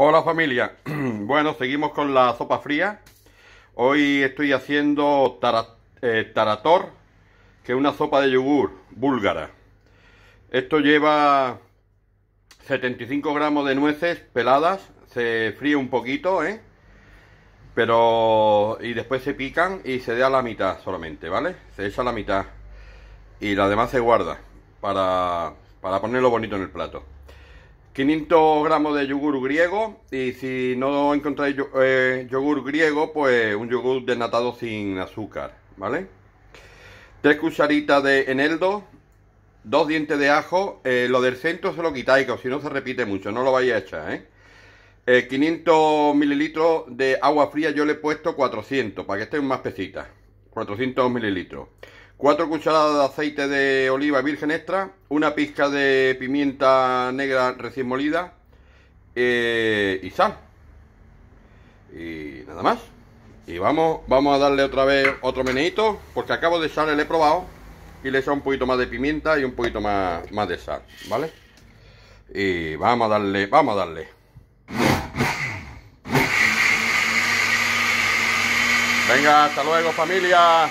Hola familia, bueno, seguimos con la sopa fría. Hoy estoy haciendo eh, tarator, que es una sopa de yogur búlgara. Esto lleva 75 gramos de nueces peladas, se fríe un poquito, ¿eh? Pero, y después se pican y se da la mitad solamente, ¿vale? Se echa la mitad y la demás se guarda para ponerlo bonito en el plato. 500 gramos de yogur griego y si no encontráis eh, yogur griego, pues un yogur desnatado sin azúcar, ¿vale? 3 cucharitas de eneldo, 2 dientes de ajo, eh, lo del centro se lo quitáis, que si no se repite mucho, no lo vais a echar, ¿eh? 500 eh, mililitros de agua fría yo le he puesto 400, para que esté más pesita, 400 mililitros. 4 cucharadas de aceite de oliva virgen extra, una pizca de pimienta negra recién molida eh, y sal. Y nada más. Y vamos, vamos a darle otra vez otro meneito, porque acabo de echarle, le he probado y le he un poquito más de pimienta y un poquito más, más de sal, ¿vale? Y vamos a darle, vamos a darle. Venga, hasta luego familia.